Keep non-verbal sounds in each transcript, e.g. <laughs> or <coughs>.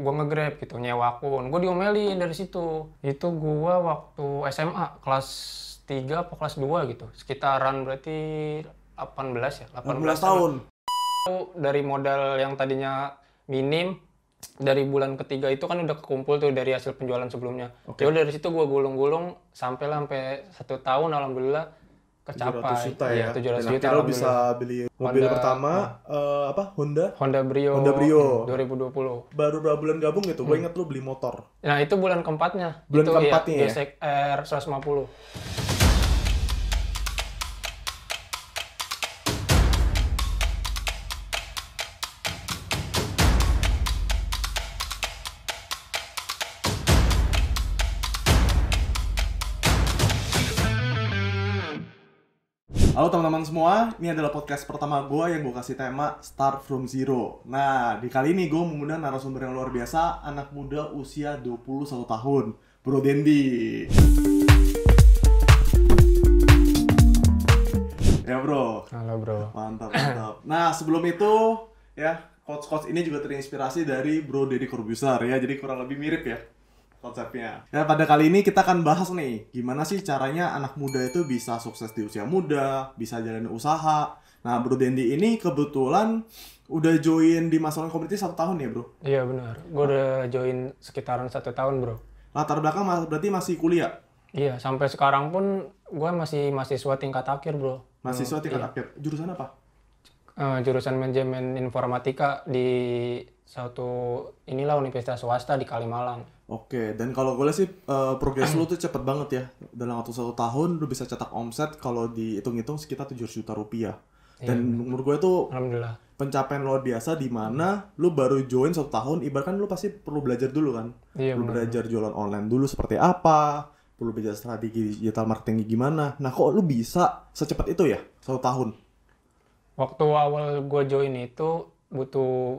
gue ngegrab gitu nyewa akun gue diomelin dari situ itu gue waktu SMA kelas 3 atau kelas 2 gitu sekitaran berarti 18 ya 18, 18 tahun dari modal yang tadinya minim dari bulan ketiga itu kan udah kekumpul tuh dari hasil penjualan sebelumnya. Okay. Ya Jadi dari situ gue gulung-gulung sampai sampai satu tahun alhamdulillah kecapai 700 juta iya, ya, Tujuh ratus juta lo bisa beli mobil Honda, pertama nah. uh, apa Honda Honda Brio Honda Brio 2020 hmm, baru berapa bulan gabung gitu hmm. gue inget lo beli motor nah itu bulan keempatnya bulan itu, iya, keempatnya ya, ya? R 150 Halo teman-teman semua, ini adalah podcast pertama gue yang gue kasih tema Start From Zero. Nah, di kali ini gue mengundang narasumber yang luar biasa, anak muda usia 21 tahun, Bro Dendi. Ya bro. Halo bro. Mantap, mantap. Nah, sebelum itu ya, coach-coach ini juga terinspirasi dari Bro dendi Corbusier ya, jadi kurang lebih mirip ya konsepnya. Nah pada kali ini kita akan bahas nih gimana sih caranya anak muda itu bisa sukses di usia muda, bisa jalan usaha. Nah Bro Dendi ini kebetulan udah join di Masalah Community satu tahun ya Bro? Iya benar, gue udah join sekitaran satu tahun Bro. Latar belakang berarti masih kuliah? Iya sampai sekarang pun gue masih mahasiswa tingkat akhir Bro. Mahasiswa hmm, tingkat iya. akhir, jurusan apa? uh, jurusan manajemen informatika di satu inilah universitas swasta di Kalimalang. Oke, dan kalau gue sih uh, progres lu <clears throat> tuh cepet banget ya. Dalam waktu satu tahun lu bisa cetak omset kalau dihitung-hitung sekitar 700 juta rupiah. Iya. Dan iya, menurut gue itu Alhamdulillah. pencapaian luar biasa di mana lu baru join satu tahun, ibaratkan lu pasti perlu belajar dulu kan. Iya, perlu bener. belajar jualan online dulu seperti apa, perlu belajar strategi digital marketing gimana. Nah kok lu bisa secepat itu ya, satu tahun? waktu awal gue join itu butuh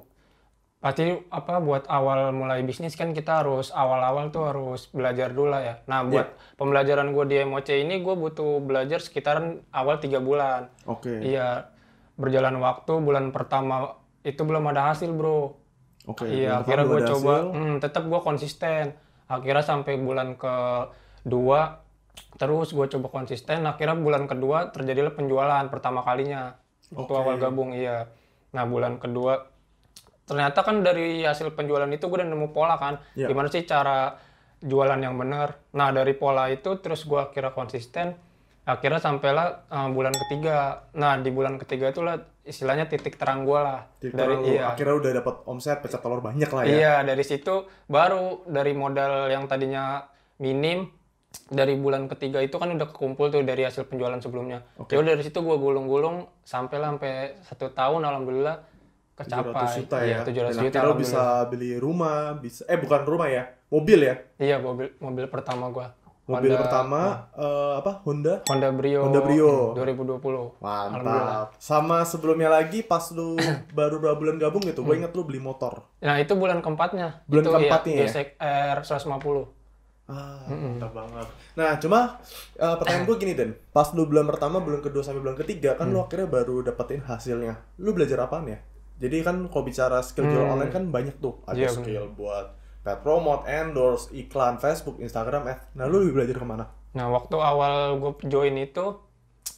pasti apa buat awal mulai bisnis kan kita harus awal-awal tuh harus belajar dulu lah ya. Nah iya. buat yeah. pembelajaran gue di MOC ini gue butuh belajar sekitaran awal tiga bulan. Oke. Okay. Iya berjalan waktu bulan pertama itu belum ada hasil bro. Oke. Okay, iya akhirnya gue coba hmm, tetap gue konsisten. Akhirnya sampai bulan ke dua terus gue coba konsisten. Akhirnya bulan kedua terjadilah penjualan pertama kalinya waktu okay. awal gabung iya nah bulan kedua ternyata kan dari hasil penjualan itu gue udah nemu pola kan yeah. gimana sih cara jualan yang benar nah dari pola itu terus gue akhirnya konsisten akhirnya sampailah uh, bulan ketiga nah di bulan ketiga itulah istilahnya titik terang gue lah titik dari terang iya. akhirnya udah dapat omset pecah telur banyak lah ya iya dari situ baru dari modal yang tadinya minim dari bulan ketiga itu kan udah kekumpul tuh dari hasil penjualan sebelumnya. Okay. udah dari situ gua gulung-gulung sampai sampai satu tahun alhamdulillah kecapai. 700 juta iya, ya. 700 juta. bisa beli rumah, bisa eh bukan rumah ya, mobil ya? Iya, mobil mobil pertama gua. Mobil Honda, pertama nah, uh, apa? Honda? Honda Brio. Honda Brio 2020. Hmm, Mantap. Sama sebelumnya lagi pas lu <coughs> baru dua bulan gabung gitu, gue hmm. inget lu beli motor. Nah, itu bulan keempatnya. Bulan itu, iya, keempatnya iya, ya. R 150. Ah, mm -hmm. banget. Nah, cuma uh, pertanyaan gue gini Den, pas lu bulan pertama, bulan kedua sampai bulan ketiga kan hmm. lu mm. akhirnya baru dapetin hasilnya. Lu belajar apaan ya? Jadi kan kalau bicara skill mm. jual online kan banyak tuh, ada yeah, iya, skill bener. buat pet promote, endorse, iklan Facebook, Instagram, eh. Nah, lu lebih belajar kemana? Nah, waktu awal gue join itu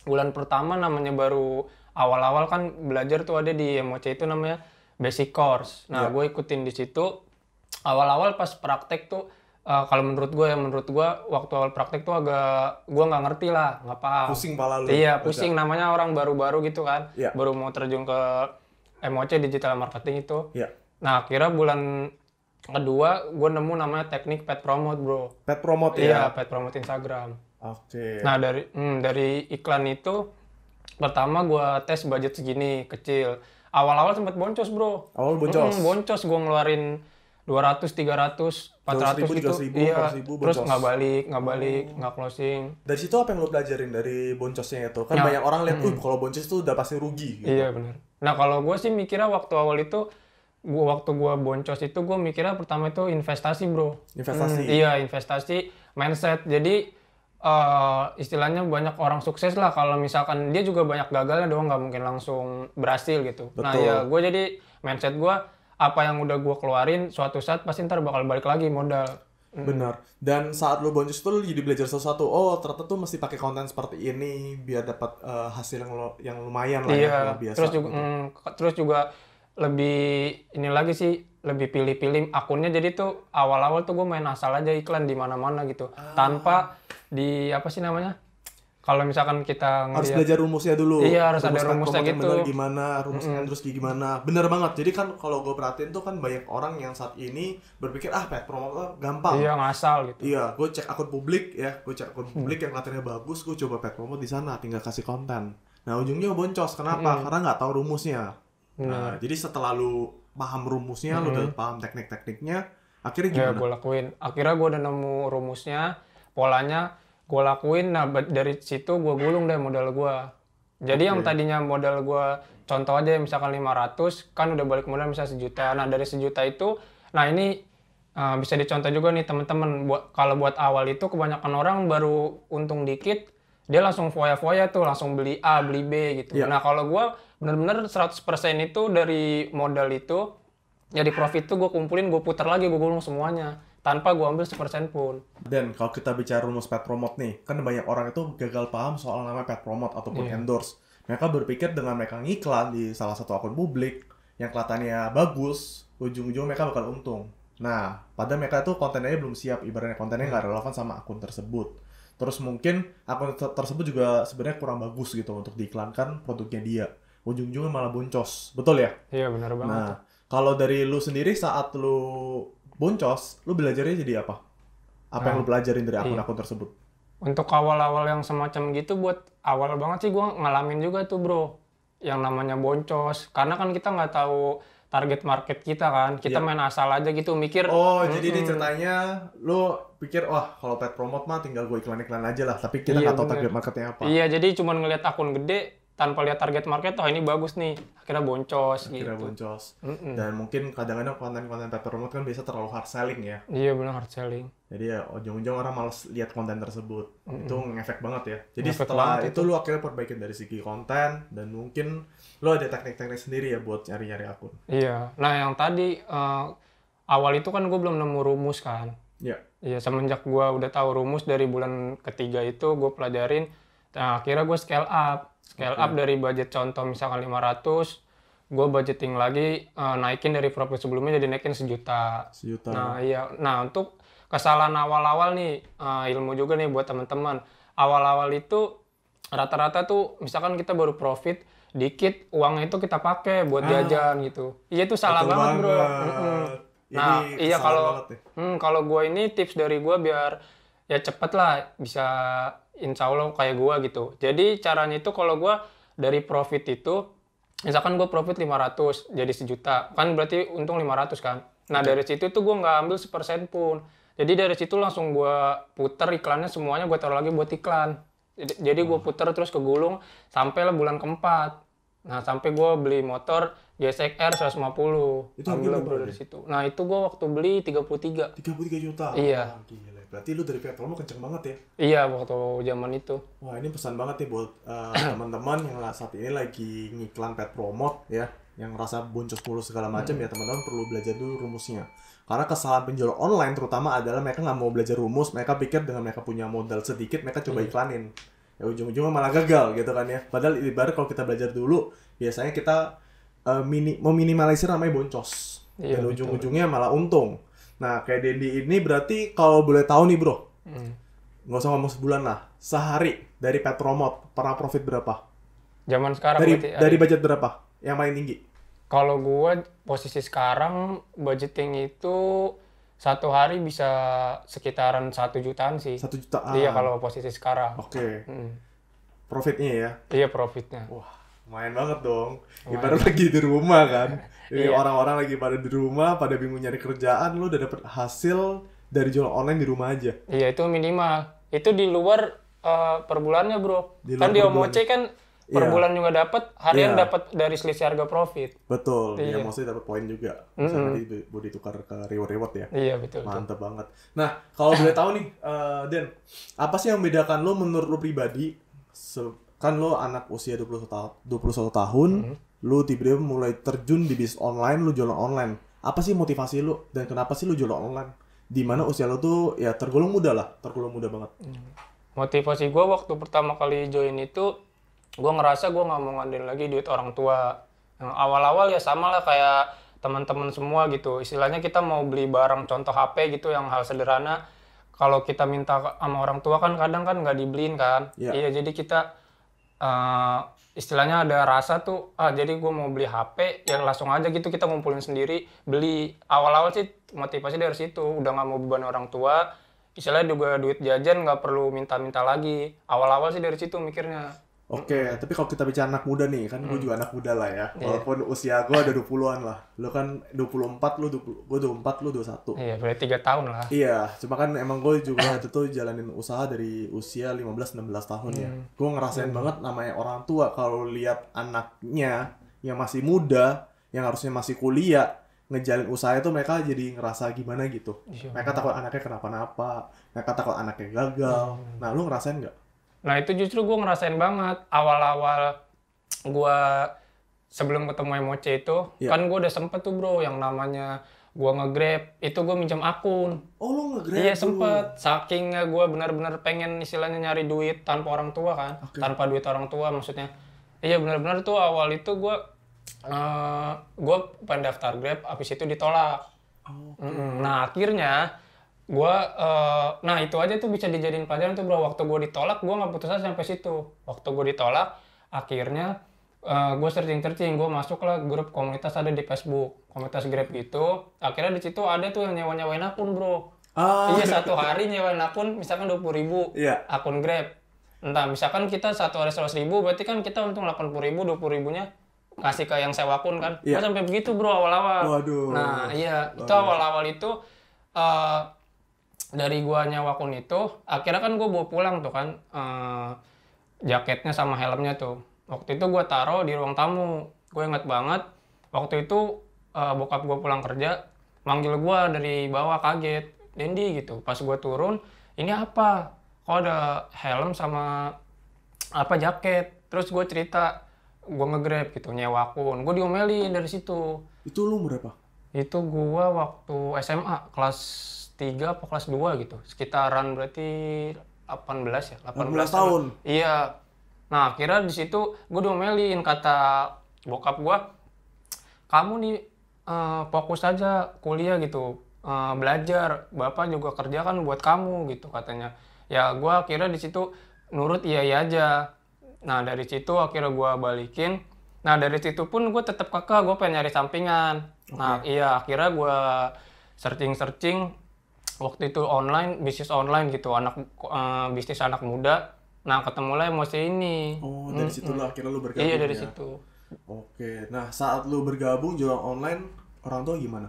bulan pertama namanya baru awal-awal kan belajar tuh ada di MOC itu namanya basic course. Nah, yeah. gue ikutin di situ. Awal-awal pas praktek tuh uh, kalau menurut gue ya menurut gue waktu awal praktek tuh agak gue nggak ngerti lah nggak paham pusing pala lu iya pusing Udah. namanya orang baru-baru gitu kan yeah. baru mau terjun ke MOC digital marketing itu yeah. nah kira bulan kedua gue nemu namanya teknik pet promote bro pet promote ya? iya, ya pet promote Instagram oke okay. nah dari hmm, dari iklan itu pertama gue tes budget segini kecil awal-awal sempat boncos bro awal boncos hmm, boncos gue ngeluarin 200, 300, 400 ribu, gitu. Ribu, iya, ribu, terus nggak balik, nggak balik, oh. nggak oh. closing. Dari situ apa yang lo pelajarin dari boncosnya itu? Kan ya. banyak orang lihat, hmm. kalau boncos itu udah pasti rugi. Gitu. Iya benar. Nah kalau gue sih mikirnya waktu awal itu, gua waktu gue boncos itu gue mikirnya pertama itu investasi bro. Investasi. Hmm, iya investasi, mindset. Jadi uh, istilahnya banyak orang sukses lah kalau misalkan dia juga banyak gagalnya doang nggak mungkin langsung berhasil gitu. Nah, iya, Betul. Nah ya gue jadi mindset gue apa yang udah gue keluarin suatu saat pasti ntar bakal balik lagi modal Mm. Benar. Dan saat lo boncos tuh lu jadi belajar sesuatu. Oh, ternyata tuh mesti pakai konten seperti ini biar dapat uh, hasil yang lo, yang lumayan lah ya, iya. ya, biasa. Terus juga gitu. mm, terus juga lebih ini lagi sih lebih pilih-pilih akunnya jadi tuh awal-awal tuh gue main asal aja iklan di mana-mana gitu. Ah. Tanpa di apa sih namanya? kalau misalkan kita ngeliat, harus belajar rumusnya dulu iya harus rumus ada rumusnya gitu Benar gimana rumus mm. terus gimana bener banget jadi kan kalau gue perhatiin tuh kan banyak orang yang saat ini berpikir ah pet promoter gampang iya ngasal gitu iya gue cek akun publik ya gue cek akun publik hmm. yang materinya bagus gue coba pet promote di sana tinggal kasih konten nah ujungnya boncos kenapa mm. karena nggak tahu rumusnya mm. nah iya. jadi setelah lu paham rumusnya mm. lu udah paham teknik-tekniknya akhirnya iya, gimana ya, gue lakuin akhirnya gue udah nemu rumusnya polanya gue lakuin nah dari situ gue gulung deh modal gue jadi yang tadinya modal gue contoh aja misalkan 500 kan udah balik modal misalnya sejuta nah dari sejuta itu nah ini uh, bisa dicontoh juga nih temen-temen buat kalau buat awal itu kebanyakan orang baru untung dikit dia langsung foya-foya tuh langsung beli A beli B gitu yeah. nah kalau gue bener-bener 100% itu dari modal itu jadi ya profit tuh gue kumpulin gue putar lagi gue gulung semuanya tanpa gue ambil sepersen pun. Dan kalau kita bicara rumus pet promote nih, kan banyak orang itu gagal paham soal nama pet promote ataupun yeah. endorse. Mereka berpikir dengan mereka ngiklan di salah satu akun publik yang kelihatannya bagus, ujung-ujung mereka bakal untung. Nah, pada mereka itu kontennya belum siap, ibaratnya kontennya nggak relevan sama akun tersebut. Terus mungkin akun tersebut juga sebenarnya kurang bagus gitu untuk diiklankan produknya dia. Ujung-ujungnya malah boncos, betul ya? Iya benar banget. Nah, kalau dari lu sendiri saat lu boncos, lu belajarnya jadi apa? Apa nah, yang lu nah, pelajarin dari iya. akun-akun tersebut? Untuk awal-awal yang semacam gitu buat awal banget sih gue ngalamin juga tuh bro. Yang namanya boncos. Karena kan kita nggak tahu target market kita kan. Kita yeah. main asal aja gitu mikir. Oh, -hmm. jadi ini ceritanya lu pikir wah kalau pet promote mah tinggal gue iklan-iklan aja lah. Tapi kita iya, nggak iya, tahu target marketnya apa. Iya, jadi cuma ngelihat akun gede tanpa lihat target market oh ini bagus nih akhirnya boncos akhirnya gitu. boncos mm -mm. dan mungkin kadang-kadang konten-konten paper remote kan biasa terlalu hard selling ya iya benar hard selling jadi ya ujung-ujung orang males lihat konten tersebut mm -mm. itu ngefek banget ya jadi ngefek setelah itu, itu lu akhirnya perbaikin dari segi konten dan mungkin lu ada teknik-teknik sendiri ya buat cari-cari akun iya nah yang tadi uh, awal itu kan gue belum nemu rumus kan iya yeah. iya semenjak gue udah tahu rumus dari bulan ketiga itu gue pelajarin Nah, akhirnya gue scale up. Scale okay. up dari budget contoh misalkan 500, gue budgeting lagi uh, naikin dari profit sebelumnya jadi naikin sejuta. Sejuta. Nah, iya. Nah, untuk kesalahan awal-awal nih uh, ilmu juga nih buat teman-teman. Awal-awal itu rata-rata tuh misalkan kita baru profit dikit uangnya itu kita pakai buat ah, jajan gitu. Iya itu salah banget, banget, bro. Mm Nah, iya kalau ya. hmm, kalau gue ini tips dari gue biar ya cepet lah bisa insya Allah kayak gue gitu. Jadi caranya itu kalau gue dari profit itu, misalkan gue profit 500 jadi sejuta, kan berarti untung 500 kan. Nah dari situ tuh gue nggak ambil sepersen pun. Jadi dari situ langsung gue puter iklannya semuanya gue taruh lagi buat iklan. Jadi gue hmm. puter terus ke sampai lah bulan keempat. Nah sampai gue beli motor Gesek R 150. Itu gila bro dari situ. Nah itu gue waktu beli 33. 33 juta? Iya. Oh, Berarti lu dari pihak Promo kenceng banget ya? Iya, waktu zaman itu. Wah, ini pesan banget ya buat uh, <coughs> teman-teman yang saat ini lagi ngiklan pet promote ya, yang rasa boncos mulus segala macam ya, hmm. ya teman-teman perlu belajar dulu rumusnya. Karena kesalahan penjual online terutama adalah mereka nggak mau belajar rumus, mereka pikir dengan mereka punya modal sedikit mereka coba hmm. iklanin. Ya ujung-ujungnya malah gagal gitu kan ya. Padahal ibarat kalau kita belajar dulu, biasanya kita uh, mini meminimalisir namanya boncos. Iya, Dan ujung-ujungnya malah untung Nah, kayak Dendi ini berarti kalau boleh tahu nih bro, hmm. nggak usah ngomong sebulan lah, sehari dari Petromot pernah profit berapa? Zaman sekarang dari, berarti, dari budget berapa? Yang paling tinggi? Kalau gue posisi sekarang budgeting itu satu hari bisa sekitaran satu jutaan sih. Satu jutaan. Iya kalau posisi sekarang. Oke. Okay. Hmm. Profitnya ya? Iya profitnya. Wah main banget dong ibarat lagi di rumah kan jadi <laughs> iya. orang-orang iya. lagi pada di rumah pada bingung nyari kerjaan lu udah dapet hasil dari jual online di rumah aja iya itu minimal itu di luar uh, per bulannya bro di kan di omoce kan per iya. bulan juga dapat harian iya. dapat dari selisih harga profit betul iya. ya maksudnya dapat poin juga mm -hmm. nanti boleh ditukar ke reward reward ya iya betul Mantap betul. banget nah kalau boleh tahu nih uh, Den apa sih yang membedakan lo menurut lo pribadi kan lo anak usia 21 tahun 21 tahun mm-hmm. lo tiba-tiba mulai terjun di bisnis online lo jualan online apa sih motivasi lo dan kenapa sih lo jualan online di mana usia lo tuh ya tergolong muda lah tergolong muda banget hmm. motivasi gue waktu pertama kali join itu gue ngerasa gue nggak mau ngandelin lagi duit orang tua nah, awal-awal ya sama lah kayak teman-teman semua gitu. Istilahnya kita mau beli barang contoh HP gitu yang hal sederhana. Kalau kita minta sama orang tua kan kadang kan nggak dibeliin kan. Yeah. Iya jadi kita uh, istilahnya ada rasa tuh ah jadi gue mau beli HP ya langsung aja gitu kita ngumpulin sendiri beli awal-awal sih motivasi dari situ udah nggak mau beban orang tua istilahnya juga duit jajan nggak perlu minta-minta lagi awal-awal sih dari situ mikirnya Oke, okay, tapi kalau kita bicara anak muda nih, kan mm. gue juga anak muda lah ya. Yeah. Walaupun usia gue ada 20-an lah. Lo kan 24, lu 20, gue 24, lu 21. Iya, yeah, berarti 3 tahun lah. Iya, cuma kan emang gue juga itu tuh jalanin usaha dari usia 15-16 tahun ya. mm. ya. Gue ngerasain mm. banget namanya orang tua kalau lihat anaknya yang masih muda, yang harusnya masih kuliah, ngejalin usaha itu mereka jadi ngerasa gimana gitu. Yeah. Mereka takut anaknya kenapa-napa, mereka takut anaknya gagal. Mm. Nah, lu ngerasain nggak? Nah itu justru gue ngerasain banget awal-awal gue sebelum ketemu Emoce itu yeah. kan gue udah sempet tuh bro yang namanya gue ngegrab itu gue minjem akun oh lo ngegrab iya sempet saking gue benar-benar pengen istilahnya nyari duit tanpa orang tua kan okay. tanpa duit orang tua maksudnya iya benar-benar tuh awal itu gue uh, gue pendaftar grab abis itu ditolak oh, okay. nah akhirnya gua uh, nah itu aja tuh bisa dijadiin pelajaran tuh bro waktu gue ditolak gua nggak putus asa sampai situ waktu gue ditolak akhirnya uh, eh, gue searching searching gue masuk lah grup komunitas ada di Facebook komunitas Grab gitu akhirnya di situ ada tuh yang nyewa nyewain akun bro oh. iya satu hari nyewain akun misalkan dua puluh ribu yeah. akun Grab entah misalkan kita satu hari seratus ribu berarti kan kita untung delapan puluh ribu dua puluh ribunya kasih ke yang sewa akun kan yeah. gue sampai begitu bro awal-awal Waduh. nah iya Waduh. itu awal-awal itu uh, dari gua nyawa kun itu akhirnya kan gua bawa pulang tuh kan uh, jaketnya sama helmnya tuh waktu itu gua taruh di ruang tamu Gua inget banget waktu itu uh, bokap gua pulang kerja manggil gua dari bawah kaget Dendi gitu pas gua turun ini apa kok ada helm sama apa jaket terus gua cerita gua ngegrab gitu nyewa akun gue diomelin dari situ itu lu berapa itu gua waktu SMA kelas 3 apa kelas 2 gitu. Sekitaran berarti 18 ya, 18, 18 tahun. Iya. Nah, kira di situ gue diomelin kata bokap gue, kamu nih uh, fokus aja kuliah gitu, uh, belajar. Bapak juga kerja kan buat kamu gitu katanya. Ya gue akhirnya di situ nurut iya iya aja. Nah dari situ akhirnya gue balikin. Nah dari situ pun gue tetap kakak, gue pengen nyari sampingan. Okay. Nah iya akhirnya gue searching-searching waktu itu online bisnis online gitu anak uh, bisnis anak muda nah ketemu lah emosi ini oh dari hmm, lah hmm. akhirnya lu bergabung iya dari ya? situ oke nah saat lu bergabung jual online orang tua gimana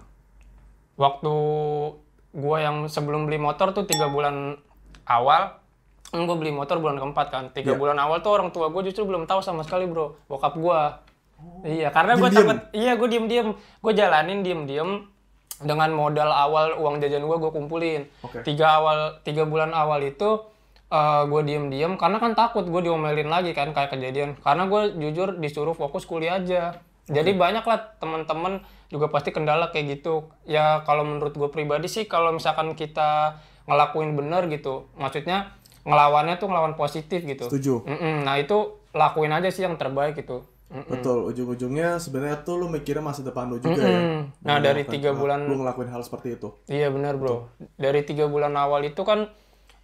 waktu gua yang sebelum beli motor tuh tiga bulan awal gue beli motor bulan keempat kan tiga yeah. bulan awal tuh orang tua gua justru belum tahu sama sekali bro bokap gua oh. iya karena gua takut iya gua diem diem gua jalanin diem diem dengan modal awal uang jajan gue gue kumpulin okay. tiga awal tiga bulan awal itu uh, eh, gue diem diem karena kan takut gue diomelin lagi kan kayak kejadian karena gue jujur disuruh fokus kuliah aja okay. jadi banyak lah teman-teman juga pasti kendala kayak gitu ya kalau menurut gue pribadi sih kalau misalkan kita ngelakuin bener gitu maksudnya ngelawannya tuh ngelawan positif gitu setuju mm -mm, nah itu lakuin aja sih yang terbaik gitu Mm-mm. Betul, ujung-ujungnya sebenarnya tuh lu mikirnya masa depan lu juga ya. Mm-mm. ya. Nah, dari tiga bulan lu ngelakuin hal seperti itu. Iya benar bro. Betul. Dari tiga bulan awal itu kan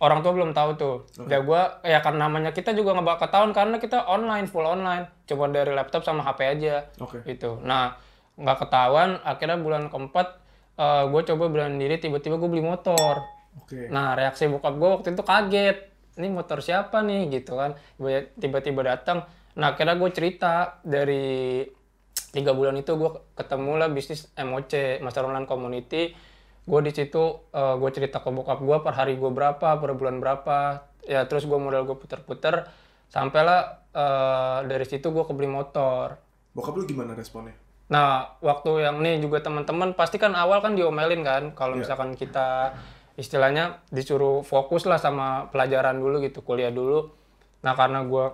orang tua belum tahu tuh. Okay. ya gue ya karena namanya kita juga nggak ke ketahuan karena kita online full online, cuma dari laptop sama HP aja. Oke. Okay. Gitu. Nah nggak ketahuan, akhirnya bulan keempat uh, eh, gue coba berani diri, tiba-tiba gue beli motor. Okay. Nah reaksi bokap gue waktu itu kaget. Ini motor siapa nih gitu kan? Tiba-tiba datang Nah, akhirnya gue cerita dari tiga bulan itu gue ketemu lah bisnis MOC, Master Online Community. Gue di situ uh, eh, gue cerita ke bokap gue per hari gue berapa, per bulan berapa. Ya terus gue modal gue puter-puter. Sampailah uh, eh, dari situ gue kebeli motor. Bokap lu gimana responnya? Nah, waktu yang nih juga teman-teman pasti kan awal kan diomelin kan kalau yeah. misalkan kita istilahnya disuruh fokus lah sama pelajaran dulu gitu, kuliah dulu. Nah, karena gue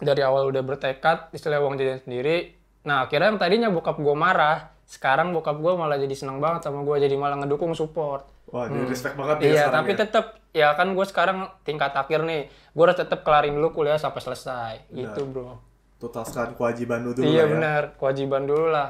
dari awal udah bertekad istilah uang jajan sendiri nah akhirnya yang tadinya bokap gue marah sekarang bokap gue malah jadi seneng banget sama gue jadi malah ngedukung support wah hmm. respect banget ya iya tapi ya. tetap ya kan gue sekarang tingkat akhir nih gue harus tetap kelarin dulu kuliah sampai selesai nah. gitu bro tutaskan kewajiban dulu iya, lah ya. Iya benar, kewajiban dulu lah.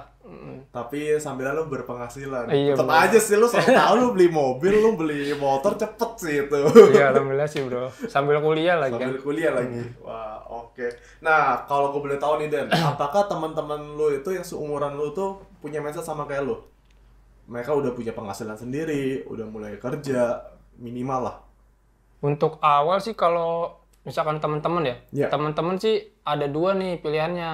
Tapi sambil lu berpenghasilan. Iya, Tetap aja sih lu selalu <laughs> tahu lu beli mobil, lu beli motor cepet sih itu. iya, alhamdulillah sih, Bro. Sambil kuliah lagi. Sambil kan? kuliah lagi. Wah, oke. Okay. Nah, kalau gue boleh tahu nih Den, <clears throat> apakah teman-teman lu itu yang seumuran lu tuh punya mindset sama kayak lu? Mereka udah punya penghasilan sendiri, udah mulai kerja minimal lah. Untuk awal sih kalau misalkan teman-teman ya yeah. teman-teman sih ada dua nih pilihannya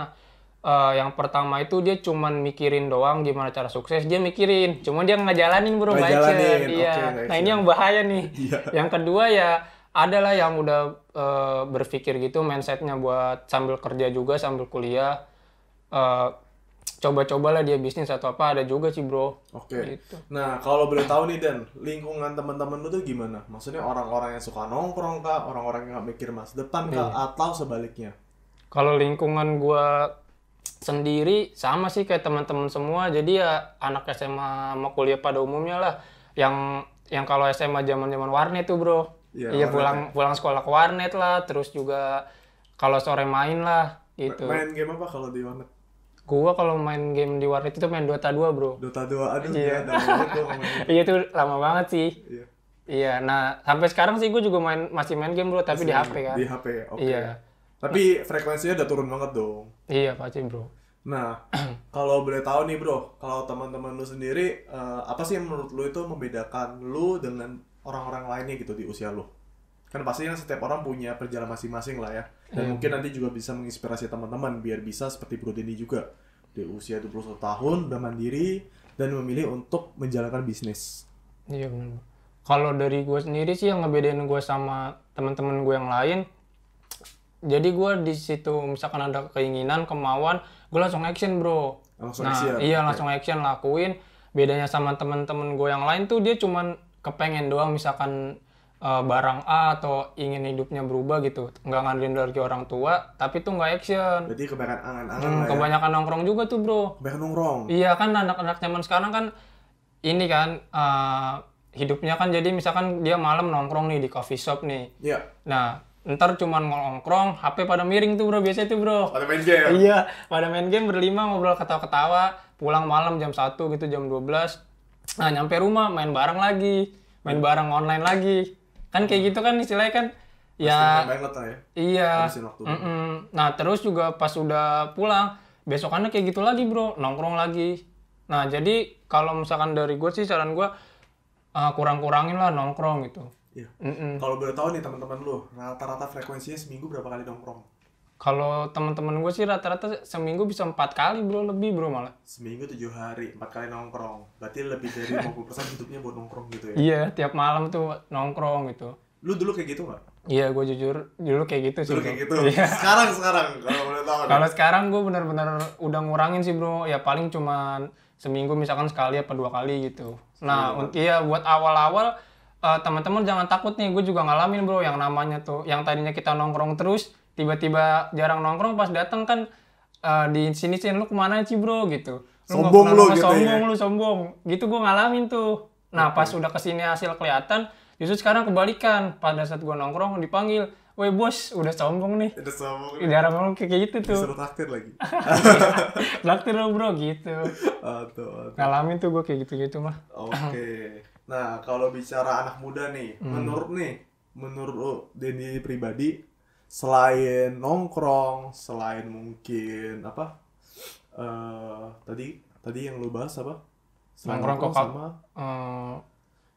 uh, yang pertama itu dia cuman mikirin doang gimana cara sukses dia mikirin cuma dia ngejalanin bro jalanin. iya okay, nah ini yang bahaya nih <laughs> yeah. yang kedua ya adalah yang udah uh, berpikir gitu mindsetnya buat sambil kerja juga sambil kuliah uh, coba-cobalah dia bisnis atau apa ada juga sih bro. Oke. Okay. Gitu. Nah kalau boleh tahu nih Dan, lingkungan teman-teman lu tuh gimana? Maksudnya orang-orang yang suka nongkrong kah, orang-orang yang gak mikir mas depan kah, hmm. atau sebaliknya? Kalau lingkungan gua sendiri sama sih kayak teman-teman semua. Jadi ya anak SMA mau kuliah pada umumnya lah. Yang yang kalau SMA zaman-zaman warnet tuh bro. Iya Iya pulang ya. pulang sekolah ke warnet lah. Terus juga kalau sore main lah gitu. Main game apa kalau di warnet? Gua kalau main game di warnet itu main Dota 2, Bro. Dota 2. Aduh, iya. <laughs> Iya itu lama banget sih. Iya. Iya, nah sampai sekarang sih gue juga main masih main game, Bro, tapi masih di HP kan. Di HP, ya, oke. Okay. Iya. Tapi frekuensinya udah turun banget dong. Iya, pasti, Bro. Nah, <clears throat> kalau boleh tahu nih, Bro, kalau teman-teman lu sendiri uh, apa sih yang menurut lu itu membedakan lu dengan orang-orang lainnya gitu di usia lu? Kan pastinya setiap orang punya perjalanan masing-masing lah ya dan yeah. mungkin nanti juga bisa menginspirasi teman-teman biar bisa seperti Bro Dendi juga. Di usia 21 tahun, udah mandiri, dan memilih untuk menjalankan bisnis. Iya benar. Kalau dari gue sendiri sih yang ngebedain gue sama teman-teman gue yang lain, jadi gue di situ misalkan ada keinginan, kemauan, gue langsung action bro. Langsung nah, action. Iya langsung okay. action lakuin. Bedanya sama teman-teman gue yang lain tuh dia cuman kepengen doang misalkan uh, barang A atau ingin hidupnya berubah gitu nggak ngandelin dari orang tua tapi tuh nggak action jadi kebanyakan angan-angan hmm, ya? kebanyakan ya. nongkrong juga tuh bro kebanyakan nongkrong iya kan anak-anak zaman sekarang kan ini kan uh, hidupnya kan jadi misalkan dia malam nongkrong nih di coffee shop nih iya nah ntar cuman nongkrong HP pada miring tuh bro biasa tuh bro pada main game iya pada main game berlima ngobrol ketawa-ketawa pulang malam jam 1 gitu jam 12 nah nyampe rumah main bareng lagi main bareng online lagi kan kayak gitu kan istilahnya kan ya, ya. iya nah terus juga pas udah pulang besokannya kayak gitu lagi bro nongkrong lagi nah jadi kalau misalkan dari gue sih saran gue uh, kurang-kurangin lah nongkrong gitu Iya. Kalau boleh tahu nih teman-teman lu, rata-rata frekuensinya seminggu berapa kali nongkrong? Kalau teman-teman gue sih rata-rata seminggu bisa empat kali bro lebih bro malah. Seminggu tujuh hari empat kali nongkrong, berarti lebih dari 50% <laughs> hidupnya buat nongkrong gitu ya? Iya tiap malam tuh nongkrong gitu. Lu dulu kayak gitu nggak? Iya gue jujur dulu kayak gitu sih. Dulu kayak gitu. Iya. Sekarang sekarang kalau boleh tahu. kalau sekarang gue bener-bener udah ngurangin sih bro, ya paling cuma seminggu misalkan sekali apa dua kali gitu. Nah hmm. iya buat awal-awal uh, teman-teman jangan takut nih, gue juga ngalamin bro yang namanya tuh, yang tadinya kita nongkrong terus tiba-tiba jarang nongkrong pas datang kan uh, di sini sih lu kemana sih bro gitu lu sombong lu gitu ya? sombong ya. lu sombong gitu gue ngalamin tuh nah pas udah kesini hasil kelihatan justru sekarang kebalikan pada saat gue nongkrong dipanggil Woi bos, udah sombong nih. Udah sombong. Udah ramah kayak gitu tuh. Disuruh traktir lagi. <laughs> traktir lo bro gitu. Aduh, aduh. Ngalamin tuh gue kayak gitu-gitu mah. Oke. Okay. Nah kalau bicara anak muda nih, hmm. menurut nih, menurut Denny pribadi, selain nongkrong selain mungkin apa uh, tadi tadi yang lu bahas apa selain nongkrong, kok sama uh,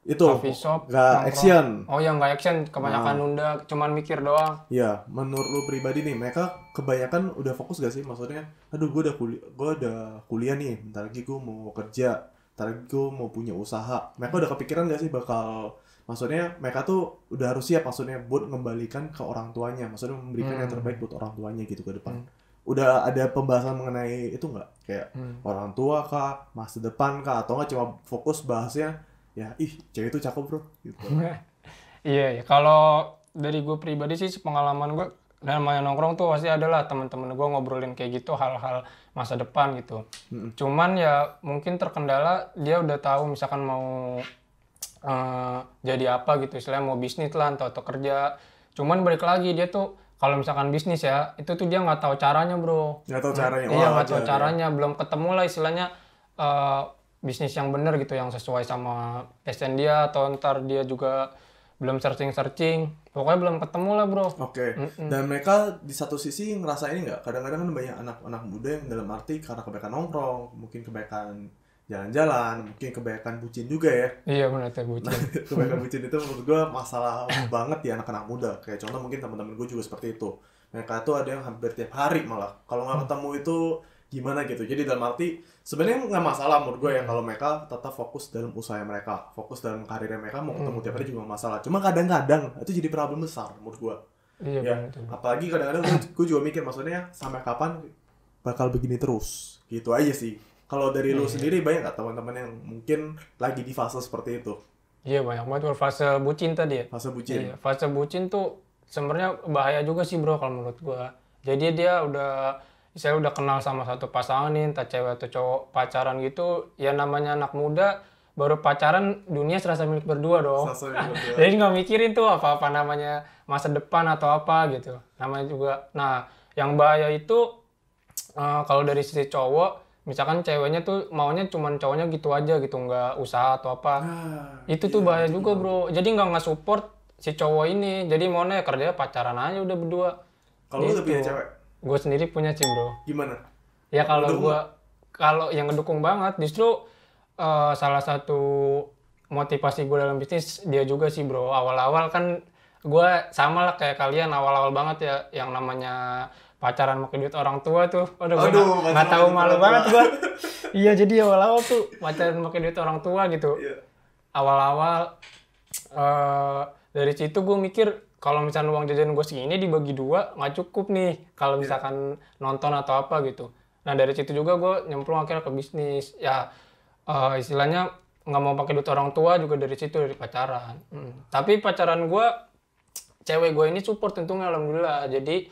itu coffee shop nggak action oh yang nggak action kebanyakan nah. nunda cuman mikir doang ya menurut lu pribadi nih mereka kebanyakan udah fokus gak sih maksudnya aduh gua udah kuliah gua udah kuliah nih bentar lagi gue mau kerja bentar lagi gue mau punya usaha mereka udah kepikiran gak sih bakal maksudnya mereka tuh udah harus siap maksudnya buat mengembalikan ke orang tuanya maksudnya memberikan hmm. yang terbaik buat orang tuanya gitu ke depan hmm. udah ada pembahasan mengenai itu nggak kayak hmm. orang tua kah masa depan kah atau nggak cuma fokus bahasnya ya ih cewek itu cakep bro gitu <laughs> iya yeah, kalau dari gue pribadi sih pengalaman gue dan main nongkrong tuh pasti adalah teman-teman gue ngobrolin kayak gitu hal-hal masa depan gitu. Mm -hmm. Cuman ya mungkin terkendala dia udah tahu misalkan mau uh, jadi apa gitu istilahnya mau bisnis lah atau, atau kerja cuman balik lagi dia tuh kalau misalkan bisnis ya itu tuh dia nggak tahu caranya bro nggak tahu caranya iya oh, nggak tahu iya, iya. caranya belum ketemu lah istilahnya uh, bisnis yang benar gitu yang sesuai sama passion dia atau ntar dia juga belum searching searching pokoknya belum ketemu lah bro. Oke. Okay. Dan mereka di satu sisi ngerasa ini nggak? Kadang-kadang kan banyak anak-anak muda yang dalam arti karena kebaikan nongkrong, mungkin kebaikan jalan-jalan mungkin kebanyakan bucin juga ya iya benar teh bucin <laughs> kebanyakan bucin itu menurut gue masalah banget ya anak-anak muda kayak contoh mungkin teman-teman gue juga seperti itu mereka tuh ada yang hampir tiap hari malah kalau nggak hmm. ketemu itu gimana gitu jadi dalam arti sebenarnya nggak masalah menurut gue ya hmm. kalau mereka tetap fokus dalam usaha mereka fokus dalam karirnya mereka mau ketemu hmm. tiap hari juga masalah cuma kadang-kadang itu jadi problem besar menurut gue iya, ya bener. apalagi kadang-kadang gue juga mikir maksudnya sampai kapan bakal begini terus gitu aja sih kalau dari yeah, lu iya. sendiri banyak nggak teman-teman yang mungkin lagi di fase seperti itu? Iya banyak banget Fase bucin tadi ya. Fase bucin. yeah, fase bucin tuh sebenarnya bahaya juga sih bro kalau menurut gua. Jadi dia udah saya udah kenal sama satu pasangan nih, entah cewek atau cowok pacaran gitu, ya namanya anak muda baru pacaran dunia serasa milik berdua dong. milik berdua. <laughs> Jadi nggak mikirin tuh apa-apa namanya masa depan atau apa gitu. Namanya juga. Nah, yang bahaya itu uh, kalau dari sisi cowok misalkan ceweknya tuh maunya cuman cowoknya gitu aja gitu nggak usaha atau apa ah, itu iya, tuh bahaya itu juga bro jadi nggak nggak support si cowok ini jadi mau ya kerja pacaran aja udah berdua kalau gitu. punya cewek gue sendiri punya sih bro gimana ya kalau gue kalau yang ngedukung banget justru uh, salah satu motivasi gue dalam bisnis dia juga sih bro awal-awal kan gue sama lah kayak kalian awal-awal banget ya yang namanya pacaran pakai duit orang tua tuh gue Aduh, gak, gak tahu malu banget gua <laughs> iya jadi awal-awal tuh pacaran pakai duit orang tua gitu iya. awal-awal yeah. uh, dari situ gue mikir kalau misalnya uang jajan gue segini dibagi dua nggak cukup nih kalau iya. misalkan yeah. nonton atau apa gitu nah dari situ juga gue nyemplung akhirnya ke bisnis ya uh, istilahnya nggak mau pakai duit orang tua juga dari situ dari pacaran hmm. tapi pacaran gue cewek gue ini support untungnya alhamdulillah jadi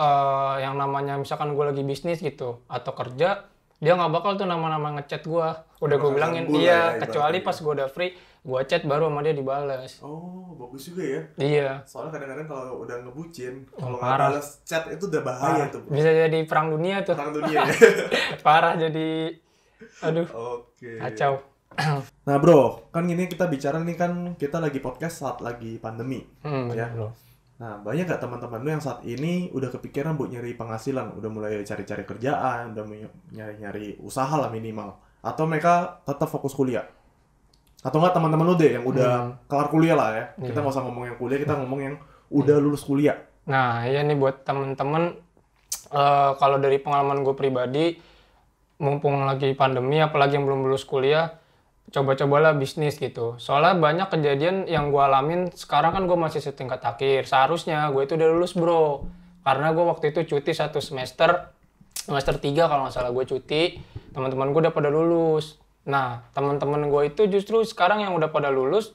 uh, yang namanya misalkan gue lagi bisnis gitu atau kerja dia nggak bakal tuh nama-nama ngechat gue udah gue oh, bilangin dia iya, ya, kecuali pas gue udah free gue chat baru sama dia dibales oh bagus juga ya iya soalnya kadang-kadang kalau udah ngebucin oh, kalau nggak balas chat itu udah bahaya parah. tuh bro. bisa jadi perang dunia tuh perang dunia ya. <laughs> parah jadi aduh okay. kacau nah bro kan ini kita bicara nih kan kita lagi podcast saat lagi pandemi hmm, ya bro Nah, banyak gak teman-teman lu yang saat ini udah kepikiran buat nyari penghasilan, udah mulai cari-cari kerjaan, udah nyari-nyari usaha lah minimal. Atau mereka tetap fokus kuliah. Atau nggak teman-teman lu deh yang udah hmm. kelar kuliah lah ya. Kita iya. nggak usah ngomong yang kuliah, kita ngomong yang udah iya. lulus kuliah. Nah, ya nih buat teman-teman uh, eh, kalau dari pengalaman gue pribadi, mumpung lagi pandemi, apalagi yang belum lulus kuliah, coba-cobalah bisnis gitu. Soalnya banyak kejadian yang gue alamin, sekarang kan gue masih setingkat akhir. Seharusnya gue itu udah lulus bro. Karena gue waktu itu cuti satu semester, semester tiga kalau nggak salah gue cuti, teman-teman gue udah pada lulus. Nah, teman-teman gue itu justru sekarang yang udah pada lulus,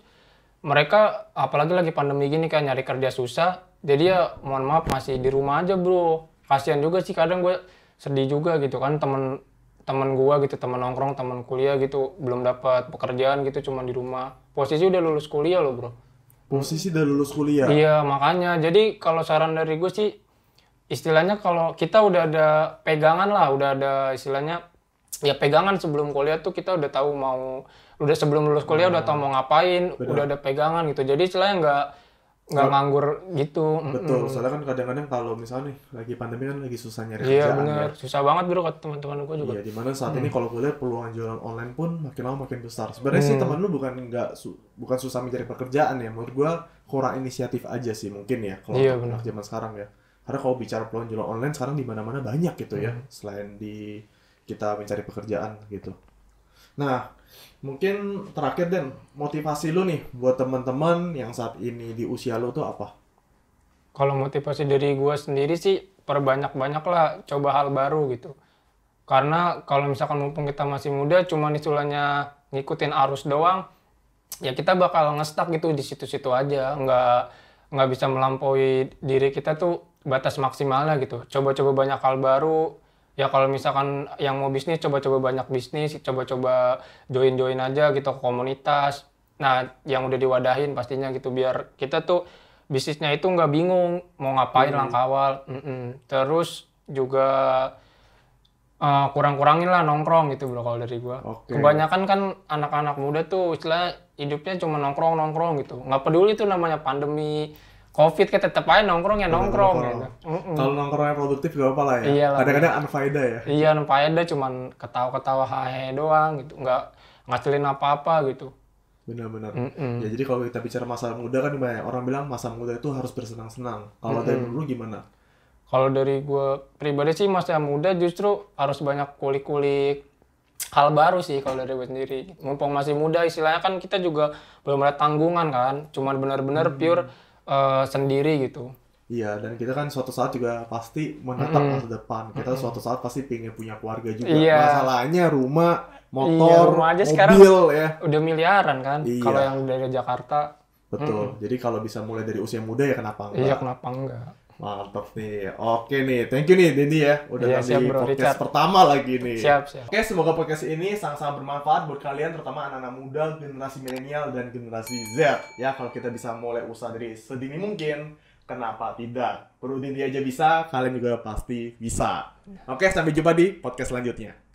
mereka apalagi lagi pandemi gini kan nyari kerja susah, jadi ya mohon maaf masih di rumah aja bro. Kasian juga sih kadang gue sedih juga gitu kan temen teman gua gitu teman nongkrong teman kuliah gitu belum dapat pekerjaan gitu cuma di rumah posisi udah lulus kuliah loh bro posisi udah lulus kuliah iya makanya jadi kalau saran dari gue sih istilahnya kalau kita udah ada pegangan lah udah ada istilahnya ya pegangan sebelum kuliah tuh kita udah tahu mau udah sebelum lulus kuliah nah, udah hmm. tahu mau ngapain bener. udah ada pegangan gitu jadi istilahnya nggak nggak nganggur gitu betul mm. soalnya kan kadang-kadang kalau misalnya nih lagi pandemi kan lagi susah nyari iya, kerjaan ya susah banget bro kata teman-teman gue juga iya dimana saat hmm. ini kalau gue lihat peluang jualan online pun makin lama makin besar sebenarnya hmm. sih mm. teman lu bukan nggak su bukan susah mencari pekerjaan ya menurut gue kurang inisiatif aja sih mungkin ya kalau iya, anak zaman sekarang ya karena kalau bicara peluang jualan online sekarang di mana-mana banyak gitu hmm. ya mm. selain di kita mencari pekerjaan gitu nah Mungkin terakhir Den, motivasi lu nih buat teman-teman yang saat ini di usia lu tuh apa? Kalau motivasi dari gue sendiri sih perbanyak-banyak lah coba hal baru gitu. Karena kalau misalkan mumpung kita masih muda, cuma istilahnya ngikutin arus doang, ya kita bakal ngestak gitu di situ-situ aja, nggak nggak bisa melampaui diri kita tuh batas maksimalnya gitu. Coba-coba banyak hal baru, ya kalau misalkan yang mau bisnis coba-coba banyak bisnis coba-coba join-join aja gitu ke komunitas nah yang udah diwadahin pastinya gitu biar kita tuh bisnisnya itu nggak bingung mau ngapain hmm. langkah awal mm -mm. terus juga uh, kurang-kurangin lah nongkrong gitu bro kalau dari gua okay. kebanyakan kan anak-anak muda tuh istilah hidupnya cuma nongkrong nongkrong gitu nggak peduli tuh namanya pandemi covid kita tetap aja nongkrong ya nongkrong, nongkrong. gitu. Mm-mm. Kalau nongkrongnya produktif gak apa-apa lah ya. iya Kadang-kadang unfaedah ya. Iya unfaedah cuman ketawa-ketawa hahe doang gitu. Nggak ngasilin apa-apa gitu. Benar-benar. Ya jadi kalau kita bicara masa muda kan banyak orang bilang masa muda itu harus bersenang-senang. Kalau dari dulu gimana? Kalau dari gue pribadi sih masa muda justru harus banyak kulik-kulik hal baru sih kalau dari gue sendiri. Mumpung masih muda istilahnya kan kita juga belum ada tanggungan kan. Cuman benar-benar hmm. pure Eh, sendiri gitu. Iya, dan kita kan suatu saat juga pasti menetap mm -hmm. masa depan. Kita -hmm. suatu saat pasti pengen punya keluarga juga. Iya. Masalahnya rumah, iya, motor, iya, rumah aja mobil ya. Udah miliaran kan iya. kalau yang dari Jakarta. Betul. -hmm. Jadi kalau bisa mulai dari usia muda ya kenapa iya, enggak? Iya, kenapa enggak? Mantap nih. Oke nih, thank you nih dini ya udah yeah, siap, podcast Richard. pertama lagi nih. Siap, siap. Oke, semoga podcast ini sangat-sangat bermanfaat buat kalian terutama anak-anak muda, generasi milenial dan generasi Z. Ya, kalau kita bisa mulai usaha dari sedini mungkin, kenapa tidak? Perlu dini aja bisa, kalian juga pasti bisa. Oke, sampai jumpa di podcast selanjutnya.